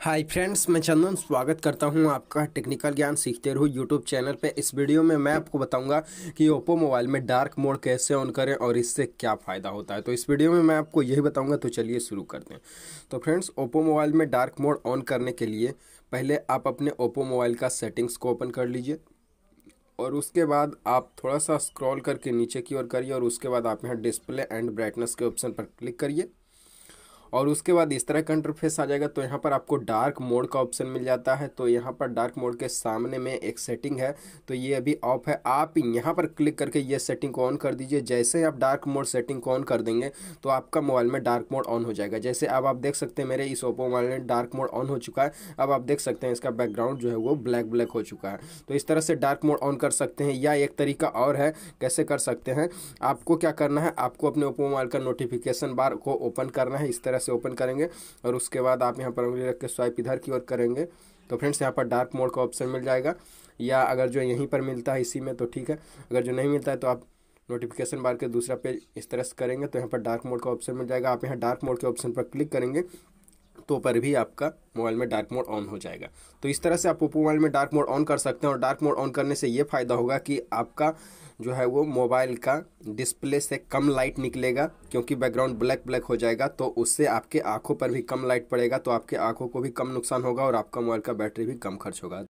hi friends मैं चंदन स्वागत करता हूं आपका टेक्निकल ज्ञान सीखते रहो यूट्यूब चैनल पे इस वीडियो में मैं आपको बताऊंगा कि ओप्पो मोबाइल में डार्क मोड कैसे ऑन करें और इससे क्या फ़ायदा होता है तो इस वीडियो में मैं आपको यही बताऊंगा तो चलिए शुरू करते हैं तो फ्रेंड्स ओप्पो मोबाइल में डार्क मोड ऑन करने के लिए पहले आप अपने ओप्पो मोबाइल का सेटिंग्स को ओपन कर लीजिए और उसके बाद आप थोड़ा सा स्क्रॉल करके नीचे की ओर करिए और उसके बाद आप यहाँ डिस्प्ले एंड ब्राइटनेस के ऑप्शन पर क्लिक करिए और उसके बाद इस तरह का इंटरफेस आ जाएगा तो यहाँ पर आपको डार्क मोड का ऑप्शन मिल जाता है तो यहाँ पर डार्क मोड के सामने में एक सेटिंग है तो ये अभी ऑफ है आप यहाँ पर क्लिक करके ये सेटिंग को ऑन कर दीजिए जैसे ही आप डार्क मोड सेटिंग को ऑन कर देंगे तो आपका मोबाइल में डार्क मोड ऑन हो जाएगा जैसे अब आप देख सकते हैं मेरे इस ओप्पो मोबाइल में डार्क मोड ऑन हो चुका है अब आप देख सकते हैं इसका बैकग्राउंड जो है वो ब्लैक ब्लैक हो चुका है तो इस तरह से डार्क मोड ऑन कर सकते हैं या एक तरीका और है कैसे कर सकते हैं आपको क्या करना है आपको अपने ओप्पो मोबाइल का नोटिफिकेशन बार को ओपन करना है इस तरह से ओपन करेंगे और उसके बाद आप यहाँ पर उंगली रख के स्वाइप इधर की ओर करेंगे तो फ्रेंड्स यहाँ पर डार्क मोड का ऑप्शन मिल जाएगा या अगर जो यहीं पर मिलता है इसी में तो ठीक है अगर जो नहीं मिलता है तो आप नोटिफिकेशन बार के दूसरा पेज इस तरह से करेंगे तो यहाँ पर डार्क मोड का ऑप्शन मिल जाएगा आप यहाँ डार्क मोड के ऑप्शन पर क्लिक करेंगे तो पर भी आपका मोबाइल में डार्क मोड ऑन हो जाएगा तो इस तरह से आप ओप्पो मोबाइल में डार्क मोड ऑन कर सकते हैं और डार्क मोड ऑन करने से ये फ़ायदा होगा कि आपका जो है वो मोबाइल का डिस्प्ले से कम लाइट निकलेगा क्योंकि बैकग्राउंड ब्लैक ब्लैक हो जाएगा तो उससे आपके आंखों पर भी कम लाइट पड़ेगा तो आपके आंखों को भी कम नुकसान होगा और आपका मोबाइल का बैटरी भी कम खर्च होगा